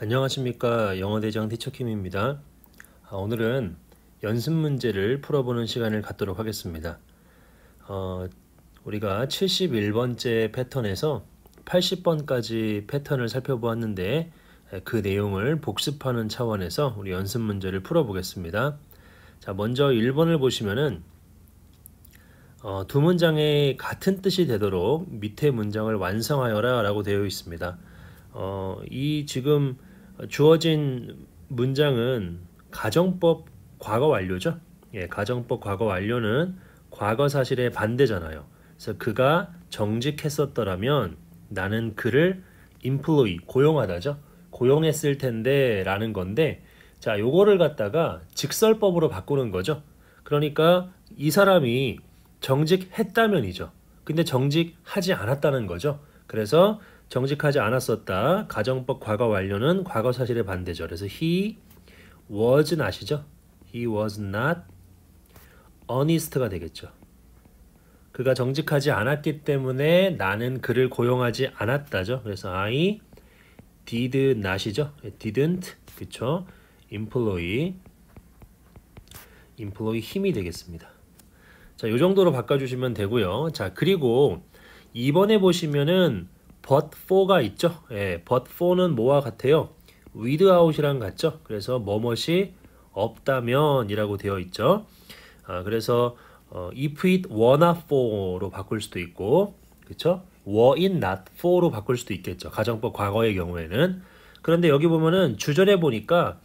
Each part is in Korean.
안녕하십니까 영어대장 티처킴입니다. 아, 오늘은 연습 문제를 풀어보는 시간을 갖도록 하겠습니다. 어, 우리가 71번째 패턴에서 80번까지 패턴을 살펴보았는데 그 내용을 복습하는 차원에서 우리 연습 문제를 풀어보겠습니다. 자 먼저 1번을 보시면은 어, 두 문장의 같은 뜻이 되도록 밑에 문장을 완성하여라 라고 되어 있습니다. 어, 이 지금 주어진 문장은 가정법 과거 완료죠. 예, 가정법 과거 완료는 과거 사실의 반대잖아요. 그래서 그가 정직했었더라면 나는 그를 employ 고용하다죠. 고용했을 텐데라는 건데 자, 요거를 갖다가 직설법으로 바꾸는 거죠. 그러니까 이 사람이 정직했다면이죠. 근데 정직하지 않았다는 거죠. 그래서 정직하지 않았었다. 가정법 과거 완료는 과거 사실에 반대죠. 그래서 he was 아시죠? he was not honest가 되겠죠. 그가 정직하지 않았기 때문에 나는 그를 고용하지 않았다죠. 그래서 I did not이죠. didn't 그쵸? employ employ 힘이 되겠습니다. 자, 이 정도로 바꿔주시면 되고요. 자, 그리고 이번에 보시면은 but for가 있죠. 예, but for는 뭐와 같아요? without이랑 같죠. 그래서 뭐뭇이 없다면이라고 되어 있죠. 아, 그래서 어, if it were not for로 바꿀 수도 있고, 그렇죠? were it not for로 바꿀 수도 있겠죠. 가정법 과거의 경우에는. 그런데 여기 보면은 주절에 보니까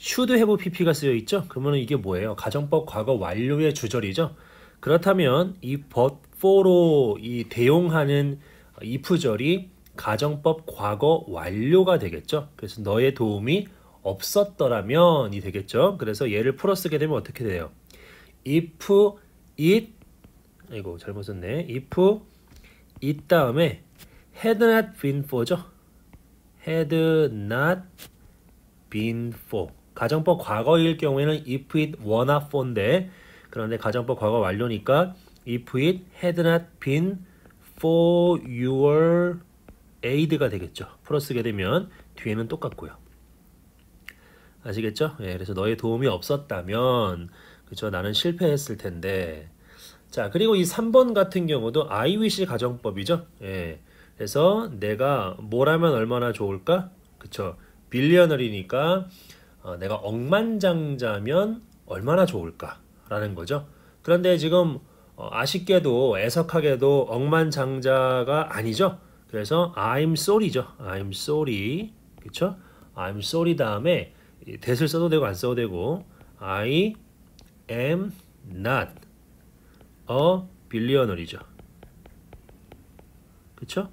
should have pp가 쓰여 있죠. 그러면 이게 뭐예요? 가정법 과거 완료의 주절이죠. 그렇다면 이 but for로 이 대용하는 이프절이 가정법 과거 완료가 되겠죠. 그래서 너의 도움이 없었더라면이 되겠죠. 그래서 얘를 풀어 쓰게 되면 어떻게 돼요? if it 이거 잘못 썼네. if it 다음에 had not been for죠. had not been for 가정법 과거일 경우에는 if it were not for인데 그런데 가정법 과거 완료니까 if it had not been for your aid가 되겠죠. 풀어 쓰게 되면 뒤에는 똑같고요. 아시겠죠? 예, 그래서 너의 도움이 없었다면 그죠? 나는 실패했을 텐데. 자, 그리고 이 3번 같은 경우도 I wish 가정법이죠. 예. 그래서 내가 뭐라면 얼마나 좋을까? 그쵸? 빌리언널이니까 어, 내가 억만장자면 얼마나 좋을까라는 거죠. 그런데 지금 어, 아쉽게도 애석하게도 억만장자가 아니죠. 그래서 I'm sorry죠. I'm sorry. 그쵸? I'm sorry 다음에 대을 써도 되고 안 써도 되고 I am not a billionaire이죠. 그쵸?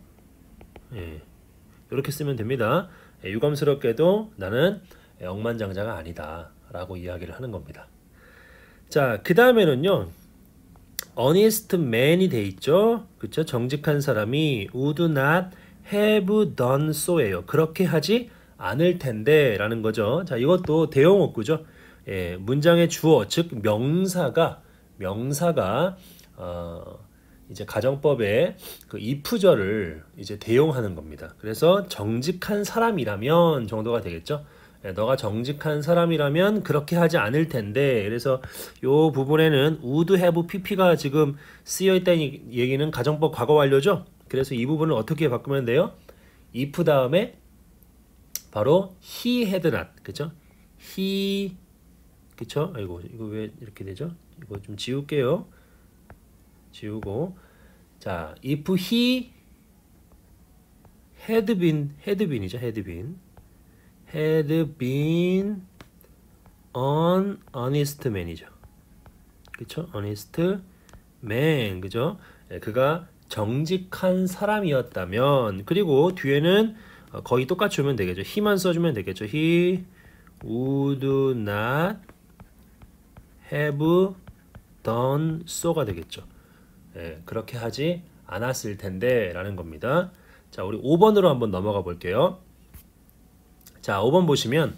예. 이렇게 쓰면 됩니다. 예, 유감스럽게도 나는 억만장자가 아니다. 라고 이야기를 하는 겁니다. 자, 그 다음에는요. honest man이 돼 있죠. 그렇죠? 정직한 사람이 would not have done so예요. 그렇게 하지 않을 텐데라는 거죠. 자, 이것도 대형어구죠. 예, 문장의 주어 즉 명사가 명사가 어, 이제 가정법의 그 if절을 이제 대용하는 겁니다. 그래서 정직한 사람이라면 정도가 되겠죠. 예, 너가 정직한 사람이라면 그렇게 하지 않을 텐데 그래서 요 부분에는 would have pp가 지금 쓰여 있다는 얘기는 가정법 과거 완료죠 그래서 이 부분을 어떻게 바꾸면 돼요 if 다음에 바로 he had not 그쵸 he 그쵸 아이고 이거 왜 이렇게 되죠 이거 좀 지울게요 지우고 자 if he had been had been이죠 had been had been an honest man이죠. 그쵸? honest man. 그죠? 예, 그가 정직한 사람이었다면 그리고 뒤에는 어, 거의 똑같이 주면 되겠죠. 히만 써주면 되겠죠. he would not have done so가 되겠죠. 예, 그렇게 하지 않았을 텐데 라는 겁니다. 자, 우리 5번으로 한번 넘어가 볼게요. 자, 5번 보시면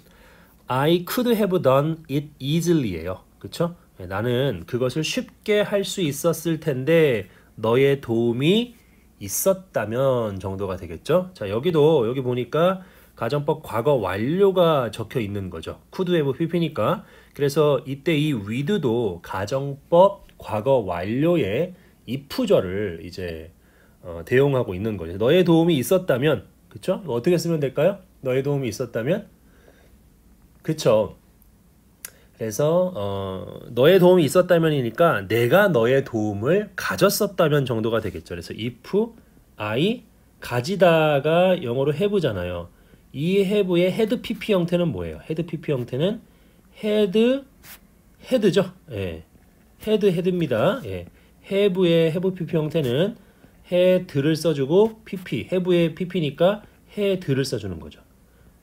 I could have done it easily예요. 그렇죠? 예, 나는 그것을 쉽게 할 수 있었을 텐데 너의 도움이 있었다면 정도가 되겠죠. 자, 여기도 여기 보니까 가정법 과거 완료가 적혀 있는 거죠. could have pp니까. 그래서 이때 이 with도 가정법 과거 완료의 if절을 이제 어, 대용하고 있는 거죠. 너의 도움이 있었다면 그렇죠? 어떻게 쓰면 될까요? 너의 도움이 있었다면 그쵸 그래서 어, 너의 도움이 있었다면이니까 내가 너의 도움을 가졌었다면 정도가 되겠죠 그래서 if I 가지다가 영어로 have잖아요 이 have의 head pp 형태는 뭐예요 head pp 형태는 head head죠 예. head head입니다 예. have의 have pp 형태는 head를 써주고 pp have의 pp니까 head를 써주는 거죠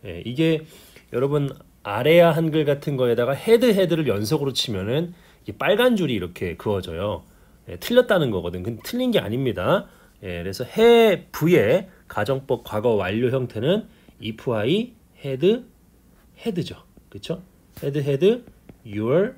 예, 이게 여러분 아래야 한글 같은 거에다가 헤드 헤드를 연속으로 치면은 빨간 줄이 이렇게 그어져요. 예, 틀렸다는 거거든. 근데 틀린 게 아닙니다. 예, 그래서 해 부의 가정법 과거 완료 형태는 if I 헤드 헤드죠 그렇죠? had h your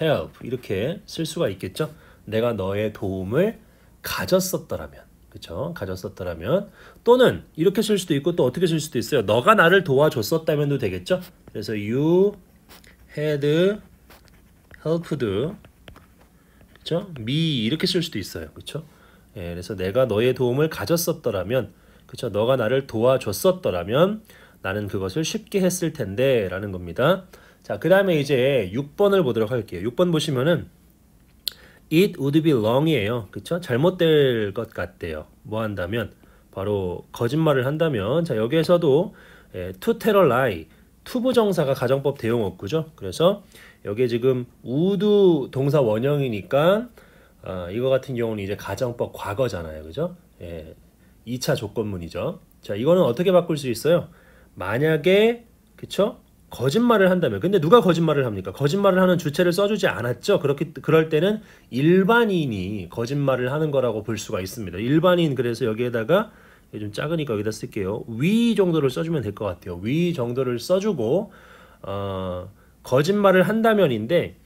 help 이렇게 쓸 수가 있겠죠. 내가 너의 도움을 가졌었더라면 그쵸? 가졌었더라면 또는 이렇게 쓸 수도 있고 또 어떻게 쓸 수도 있어요. 너가 나를 도와줬었다면도 되겠죠? 그래서 you had helped 그쵸? me 이렇게 쓸 수도 있어요. 그쵸? 예, 그래서 내가 너의 도움을 가졌었더라면 그쵸? 너가 나를 도와줬었더라면 나는 그것을 쉽게 했을 텐데 라는 겁니다. 자, 그 다음에 이제 6번을 보도록 할게요. 6번 보시면은 It would be wrong이에요. 그쵸? 잘못될 것 같대요. 뭐 한다면 바로 거짓말을 한다면 자 여기에서도 예, to tell a lie 투부정사가 가정법 대용어구죠. 그래서 여기에 지금 우두 동사 원형이니까 아, 이거 같은 경우는 이제 가정법 과거잖아요. 그죠? 예, 2차 조건문이죠. 자 이거는 어떻게 바꿀 수 있어요? 만약에 그쵸? 거짓말을 한다면 근데 누가 거짓말을 합니까? 거짓말을 하는 주체를 써주지 않았죠. 그렇게 그럴 때는 일반인이 거짓말을 하는 거라고 볼 수가 있습니다. 일반인 그래서 여기에다가 좀 작으니까 여기다 쓸게요. 위 정도를 써주면 될 것 같아요. 위 정도를 써주고 어, 거짓말을 한다면인데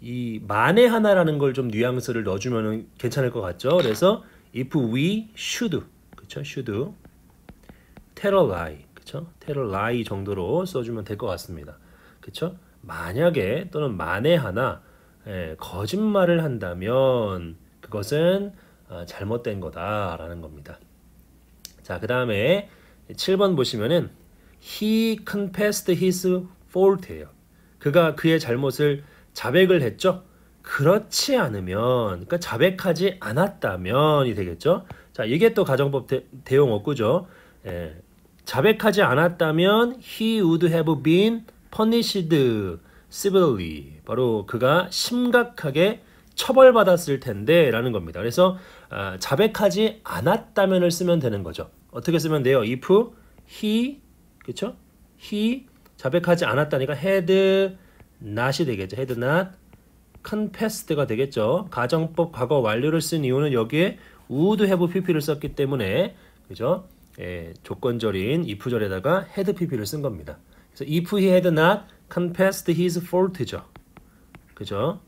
이 만에 하나라는 걸 좀 뉘앙스를 넣어주면 괜찮을 것 같죠. 그래서 if we should 그렇죠 should tell a lie 그쵸? 테러 라이 정도로 써주면 될 것 같습니다. 그쵸? 만약에 또는 만에 하나 예, 거짓말을 한다면 그것은 아, 잘못된 거다라는 겁니다. 자, 그 다음에 7번 보시면은 he confessed his fault예요. 그가 그의 잘못을 자백을 했죠. 그렇지 않으면 그러니까 자백하지 않았다면이 되겠죠. 자, 이게 또 가정법 대, 용 어구죠. 예, 자백하지 않았다면 he would have been punished severely. 바로 그가 심각하게 처벌받았을 텐데 라는 겁니다. 그래서 어, 자백하지 않았다면을 쓰면 되는 거죠. 어떻게 쓰면 돼요? if he 그쵸? he 자백하지 않았다니까 had not이 되겠죠. had not confessed가 되겠죠. 가정법 과거 완료를 쓴 이유는 여기에 would have pp를 썼기 때문에 그죠? 예, 조건절인 if절에다가 had pp를 쓴 겁니다. 그래서 if he had not confessed his fault죠. 그죠?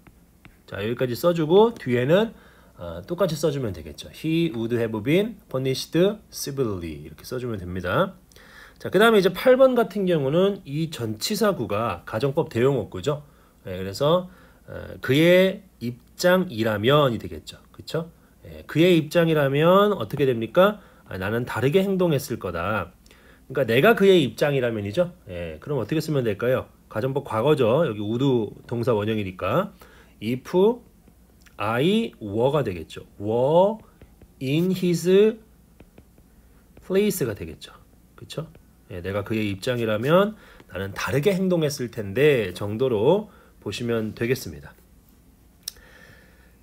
자 여기까지 써주고 뒤에는 어, 똑같이 써주면 되겠죠. He would have been punished s e v e r l y 이렇게 써주면 됩니다. 자, 그 다음에 이제 8번 같은 경우는 이 전치사구가 가정법 대용어구죠. 예, 그래서 어, 그의 입장이라면이 되겠죠. 그쵸? 예, 그의 입장이라면 어떻게 됩니까? 아, 나는 다르게 행동했을 거다. 그러니까 내가 그의 입장이라면이죠. 예, 그럼 어떻게 쓰면 될까요? 가정법 과거죠. 여기 우두 동사 원형이니까 if I were가 되겠죠. were in his place가 되겠죠. 그쵸? 예, 내가 그의 입장이라면 나는 다르게 행동했을 텐데 정도로 보시면 되겠습니다.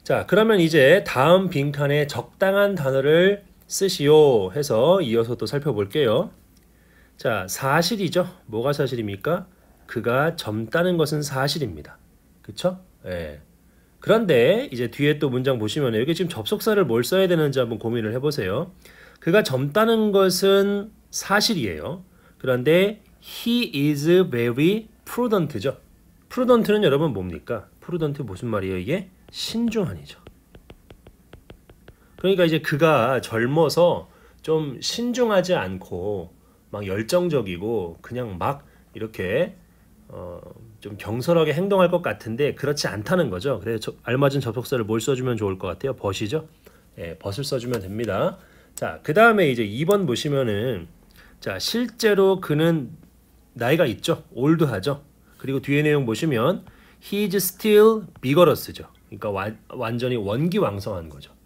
자, 그러면 이제 다음 빈칸에 적당한 단어를 쓰시오 해서 이어서 또 살펴볼게요. 자, 사실이죠. 뭐가 사실입니까? 그가 젊다는 것은 사실입니다. 그쵸? 예. 그런데 이제 뒤에 또 문장 보시면 여기 지금 접속사를 뭘 써야 되는지 한번 고민을 해보세요. 그가 젊다는 것은 사실이에요. 그런데 he is very prudent죠. prudent는 여러분 뭡니까? prudent 무슨 말이에요? 이게 신중한이죠. 그러니까 이제 그가 젊어서 좀 신중하지 않고 막 열정적이고 그냥 막 이렇게 어, 좀 경솔하게 행동할 것 같은데 그렇지 않다는 거죠. 그래서 알맞은 접속사를 뭘 써주면 좋을 것 같아요? 벗이죠. 예, 벗을 써주면 됩니다. 자, 그 다음에 이제 2번 보시면은 자, 실제로 그는 나이가 있죠. 올드하죠. 그리고 뒤에 내용 보시면 he's still vigorous죠. 그러니까 와, 완전히 원기왕성한 거죠.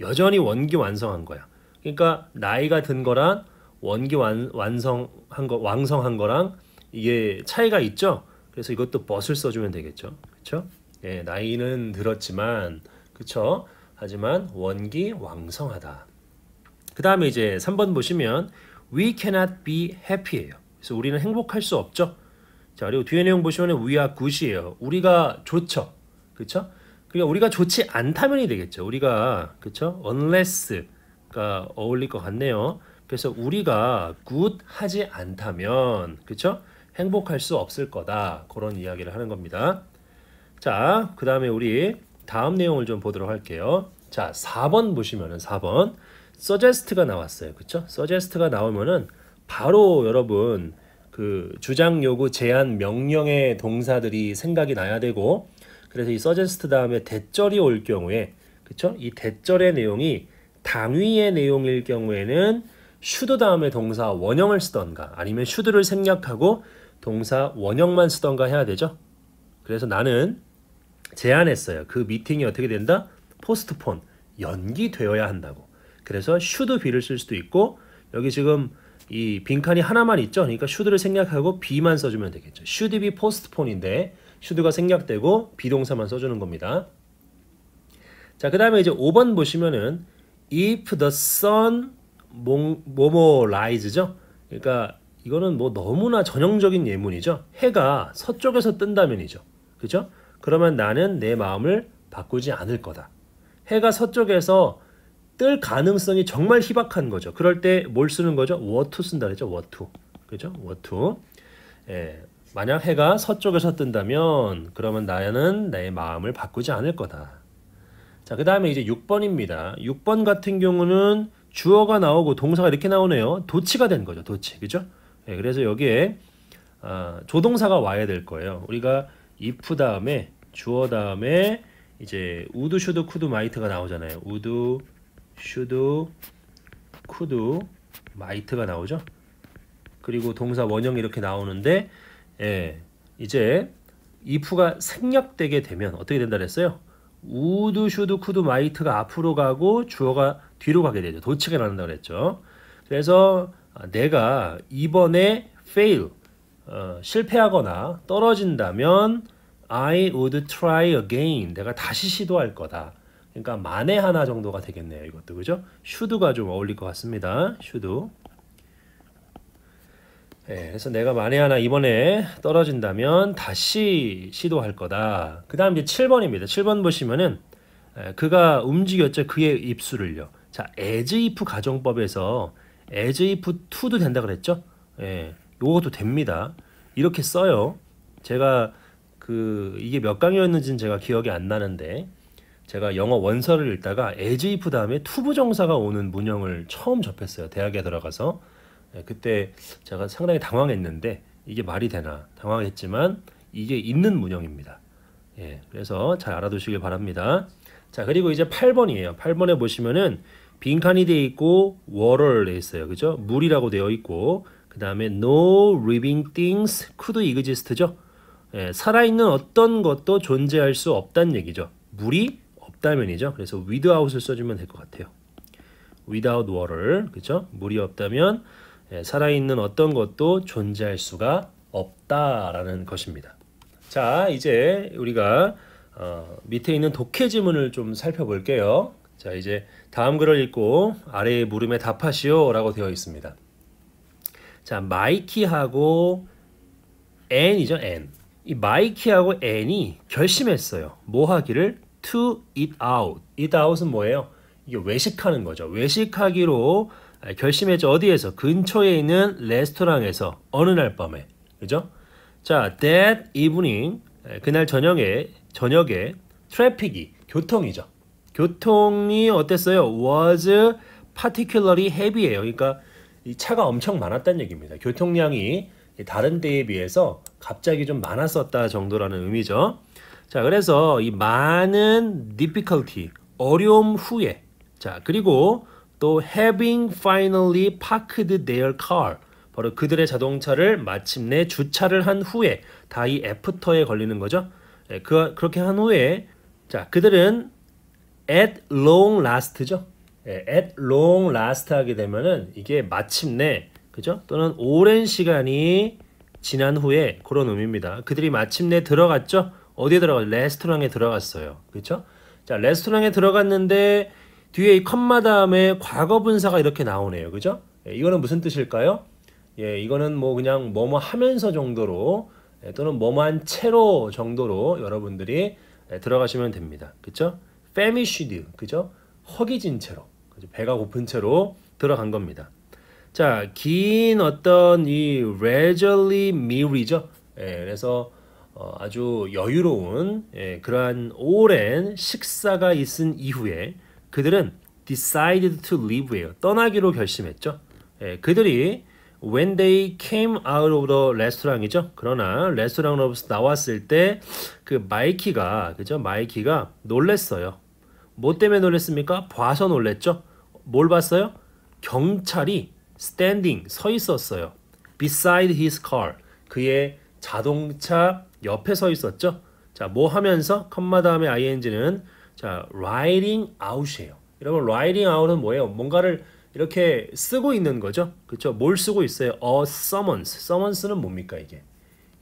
여전히 원기 완성한 거야. 그러니까 나이가 든 거랑 원기 완, 완성한 거 완성한 거랑 이게 차이가 있죠. 그래서 이것도 벗을 써주면 되겠죠. 그렇죠? 예, 나이는 들었지만 그렇죠. 하지만 원기 왕성하다. 그 다음에 이제 3번 보시면 we cannot be happy예요. 그래서 우리는 행복할 수 없죠. 자 그리고 뒤에 내용 보시면 we are good이에요. 우리가 좋죠. 그렇죠? 그러니까 우리가 좋지 않다면이 되겠죠. 우리가 그렇죠? unless가 어울릴 것 같네요. 그래서 우리가 good 하지 않다면 그렇죠? 행복할 수 없을 거다. 그런 이야기를 하는 겁니다. 자, 그다음에 우리 다음 내용을 좀 보도록 할게요. 자, 4번 보시면은 4번 suggest가 나왔어요. 그렇죠? suggest가 나오면은 바로 여러분 그 주장 요구 제안 명령의 동사들이 생각이 나야 되고 그래서 이 서제스트 다음에 대절이 올 경우에 그쵸? 이 대절의 내용이 당위의 내용일 경우에는 슈드 다음에 동사 원형을 쓰던가 아니면 슈드를 생략하고 동사 원형만 쓰던가 해야 되죠. 그래서 나는 제안했어요. 그 미팅이 어떻게 된다? 포스트폰, 연기되어야 한다고. 그래서 슈드 비를 쓸 수도 있고 여기 지금 이 빈칸이 하나만 있죠. 그러니까 슈드를 생략하고 비만 써주면 되겠죠. 슈드 비 포스트폰인데 should가 생략되고 비동사만 써주는 겁니다. 자, 그 다음에 이제 5번 보시면은 if the sun 뭐뭐 rise죠. 그러니까 이거는 뭐 너무나 전형적인 예문이죠. 해가 서쪽에서 뜬다면이죠. 그죠? 그러면 나는 내 마음을 바꾸지 않을 거다. 해가 서쪽에서 뜰 가능성이 정말 희박한 거죠. 그럴 때 뭘 쓰는 거죠? 워투 쓴다 그랬죠. 워투. 그죠? 워투. 예. 만약 해가 서쪽에서 뜬다면 그러면 나는 야내 마음을 바꾸지 않을 거다. 자, 그 다음에 이제 6번입니다. 6번 같은 경우는 주어가 나오고 동사가 이렇게 나오네요. 도치가 된 거죠. 도치. 그죠? 네, 그래서 여기에 아, 조동사가 와야 될 거예요. 우리가 if 다음에 주어 다음에 이제 우드 슈드 쿠드 마이트가 나오잖아요. 우드 슈드 쿠드 마이트가 나오죠. 그리고 동사 원형 이렇게 나오는데 예, 이제 if가 생략되게 되면 어떻게 된다 그랬어요? 우드, 슈드, 쿠드, 마이트가 앞으로 가고 주어가 뒤로 가게 되죠. 도치가 나는다 그랬죠. 그래서 내가 이번에 fail 어, 실패하거나 떨어진다면 I would try again. 내가 다시 시도할 거다. 그러니까 만에 하나 정도가 되겠네요. 이것도 그죠? 슈드가 좀 어울릴 것 같습니다. 슈드. 예, 그래서 내가 만에 하나 이번에 떨어진다면 다시 시도할 거다. 그 다음 이제 7번입니다. 7번 보시면은 예, 그가 움직였죠. 그의 입술을요. 자, as if 가정법에서 as if to도 된다 그랬죠? 예, 요것도 됩니다. 이렇게 써요. 제가 그 이게 몇 강이었는지는 제가 기억이 안 나는데 제가 영어 원서를 읽다가 as if 다음에 to 부정사가 오는 문형을 처음 접했어요. 대학에 들어가서. 예, 그때 제가 상당히 당황했는데 이게 말이 되나 당황했지만 이게 있는 문형입니다. 예, 그래서 잘 알아두시길 바랍니다. 자, 그리고 이제 8번이에요. 8번에 보시면은 빈칸이 되어 있고 water 돼 있어요. 그죠? 물이라고 되어 있고 그다음에 no living things could exist죠. 예, 살아있는 어떤 것도 존재할 수 없다는 얘기죠. 물이 없다면이죠. 그래서 without을 써주면 될 것 같아요. without water, 그죠? 물이 없다면 예, 살아있는 어떤 것도 존재할 수가 없다라는 것입니다. 자, 이제 우리가 어, 밑에 있는 독해 지문을 좀 살펴볼게요. 자, 이제 다음 글을 읽고 아래의 물음에 답하시오라고 되어 있습니다. 자, 마이키하고 앤이죠, 앤. 이 마이키하고 앤이 결심했어요. 뭐 하기를? To eat out. eat out은 뭐예요? 이게 외식하는 거죠. 외식하기로 아, 결심했죠. 어디에서? 근처에 있는 레스토랑에서 어느 날 밤에. 그죠? 자, that evening 그날 저녁에 저녁에 트래픽이 교통이죠. 교통이 어땠어요? was particularly heavy예요. 그러니까 이 차가 엄청 많았다는 얘기입니다. 교통량이 다른 때에 비해서 갑자기 좀 많았었다 정도라는 의미죠. 자, 그래서 이 많은 difficulty 어려움 후에 자, 그리고 또 having finally parked their car 바로 그들의 자동차를 마침내 주차를 한 후에 다이 애프터에 걸리는 거죠. 예, 그, 그렇게 한 후에 자 그들은 at long last죠. 예, at long last 하게 되면은 이게 마침내 그죠? 또는 오랜 시간이 지난 후에 그런 의미입니다. 그들이 마침내 들어갔죠. 어디에 들어갔? 레스토랑에 들어갔어요. 그렇죠? 자, 레스토랑에 들어갔는데 뒤에 이 컴마담에 과거 분사가 이렇게 나오네요. 그죠? 예, 이거는 무슨 뜻일까요? 예, 이거는 뭐 그냥 뭐 뭐 하면서 정도로 예, 또는 뭐만 채로 정도로 여러분들이 예, 들어가시면 됩니다. 그쵸? famished, 그죠? 허기진 채로, 그죠? 배가 고픈 채로 들어간 겁니다. 자, 긴 어떤 이 leisurely meal이죠. 예, 그래서 어, 아주 여유로운 예, 그러한 오랜 식사가 있은 이후에 그들은 decided to leave예요. 떠나기로 결심했죠. 예, 그들이 when they came out of the restaurant이죠. 그러나 레스토랑으로부터 나왔을 때 그 마이키가 그죠? 마이키가 놀랬어요. 뭐 때문에 놀랬습니까? 봐서 놀랬죠. 뭘 봤어요? 경찰이 standing 서 있었어요. beside his car 그의 자동차 옆에 서 있었죠. 자, 뭐 하면서 컴마 다음에 ing는 자, writing out이에요. 여러분 writing out은 뭐예요? 뭔가를 이렇게 쓰고 있는 거죠. 그렇죠? 뭘 쓰고 있어요? a summons. summon스는 뭡니까 이게?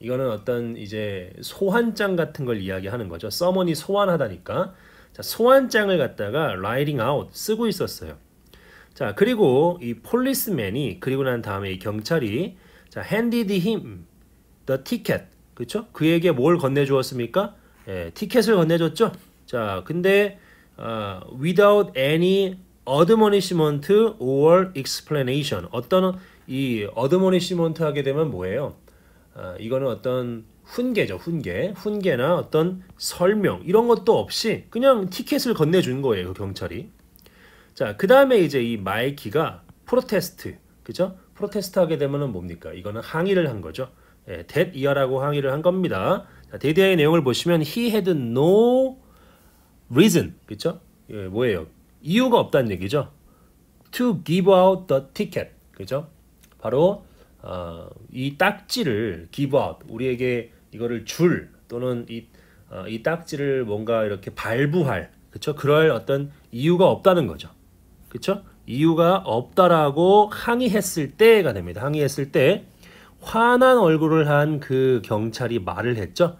이거는 어떤 이제 소환장 같은 걸 이야기하는 거죠. summon이 소환하다니까. 자, 소환장을 갖다가 writing out 쓰고 있었어요. 자, 그리고 이 폴리스맨이 그리고 난 다음에 이 경찰이 자, handed him the ticket. 그렇죠? 그에게 뭘 건네주었습니까? 예, 티켓을 건네줬죠. 자, 근데 어, without any admonishment or explanation 어떤 이 admonishment 하게 되면 뭐예요? 어, 이거는 어떤 훈계죠, 훈계. 훈계나 어떤 설명 이런 것도 없이 그냥 티켓을 건네준 거예요, 그 경찰이. 자, 그 다음에 이제 이 마이키가 프로테스트, 그죠? 프로테스트 하게 되면은 뭡니까? 이거는 항의를 한 거죠. 예, 대이어라고 항의를 한 겁니다. 자, 대대의 내용을 보시면 he had no reason 그죠 예, 뭐예요? 이유가 없다는 얘기죠. To give out the ticket 그죠 바로 어, 이 딱지를 give out 우리에게 이거를 줄 또는 이, 어, 이 딱지를 뭔가 이렇게 발부할 그렇죠? 그럴 어떤 이유가 없다는 거죠. 그렇죠? 이유가 없다라고 항의했을 때가 됩니다. 항의했을 때 화난 얼굴을 한 그 경찰이 말을 했죠.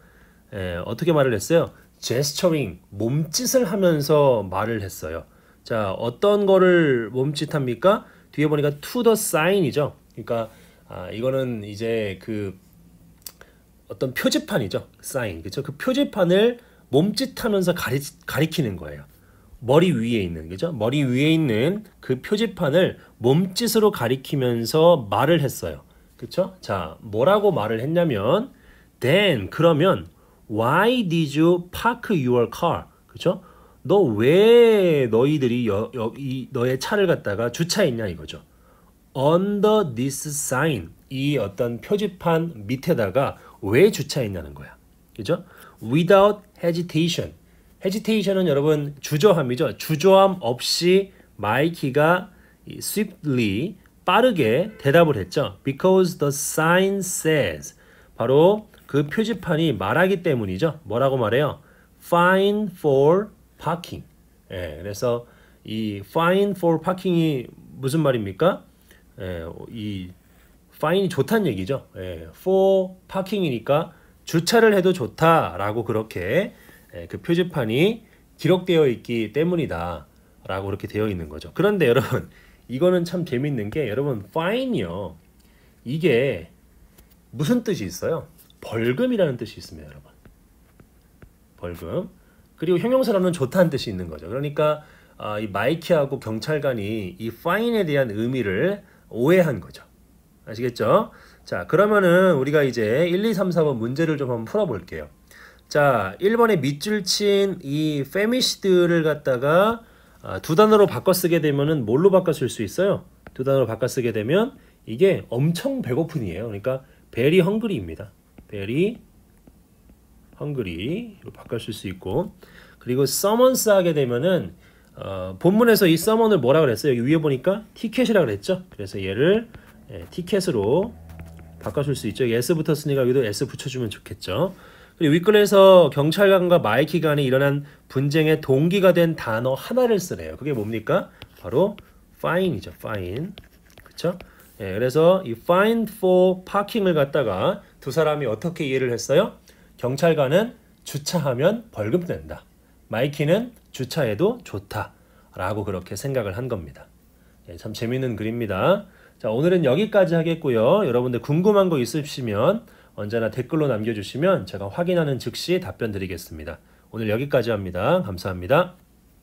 에, 예, 어떻게 말을 했어요? 제스처링, 몸짓을 하면서 말을 했어요. 자, 어떤 거를 몸짓합니까? 뒤에 보니까 to the sign이죠. 그러니까 아, 이거는 이제 그 어떤 표지판이죠. sign. 그렇죠? 그 표지판을 몸짓하면서 가리, 가리키는 거예요. 머리 위에 있는 거죠 머리 위에 있는 그 표지판을 몸짓으로 가리키면서 말을 했어요. 그렇죠? 자, 뭐라고 말을 했냐면 then 그러면 Why did you park your car? 그렇죠? 너 왜 너희들이 여, 여, 이, 너의 차를 갖다가 주차했냐 이거죠. Under this sign 이 어떤 표지판 밑에다가 왜 주차했냐는 거야. 그죠? Without hesitation. hesitation은 여러분 주저함이죠. 주저함 없이 마이키가 swiftly 빠르게 대답을 했죠. Because the sign says 바로 그 표지판이 말하기 때문이죠. 뭐라고 말해요? Fine for parking. 예, 그래서 이 fine for parking이 무슨 말입니까? 예, 이 fine이 좋다는 얘기죠. 예, for parking이니까 주차를 해도 좋다라고 그렇게 예, 그 표지판이 기록되어 있기 때문이다. 라고 그렇게 되어 있는 거죠. 그런데 여러분, 이거는 참 재밌는 게 여러분 fine이요. 이게 무슨 뜻이 있어요? 벌금이라는 뜻이 있습니다, 여러분. 벌금. 그리고 형용사로는 좋다는 뜻이 있는 거죠. 그러니까 아, 이 마이키하고 경찰관이 이 파인에 대한 의미를 오해한 거죠. 아시겠죠? 자, 그러면은 우리가 이제 1, 2, 3, 4번 문제를 좀 한번 풀어 볼게요. 자, 1번에 밑줄 친이 페미시드를 갖다가 아, 두 단어로 바꿔 쓰게 되면은 뭘로 바꿔 쓸 수 있어요? 두 단어로 바꿔 쓰게 되면 이게 엄청 배고픈이에요. 그러니까 베리 헝그리입니다. 대리 헝그리 u n 로 바꿔줄 수 있고 그리고 서먼스 하게 되면은 어, 본문에서 이서먼을 뭐라 그랬어요? 여기 위에 보니까 티켓이라 그랬죠? 그래서 얘를 예, 티켓으로 바꿔줄 수 있죠. s 붙었으니까 여기도 s 붙여주면 좋겠죠. 그리고 윗글에서 경찰관과 마이키 간에 일어난 분쟁의 동기가 된 단어 하나를 쓰래요. 그게 뭡니까? 바로 fine이죠. fine. 그쵸? 예, 그래서 이 fine for parking을 갖다가 두 사람이 어떻게 이해를 했어요? 경찰관은 주차하면 벌금 된다 마이키는 주차해도 좋다. 라고 그렇게 생각을 한 겁니다. 예, 참 재밌는 글입니다. 자, 오늘은 여기까지 하겠고요. 여러분들 궁금한 거 있으시면 언제나 댓글로 남겨주시면 제가 확인하는 즉시 답변 드리겠습니다. 오늘 여기까지 합니다. 감사합니다.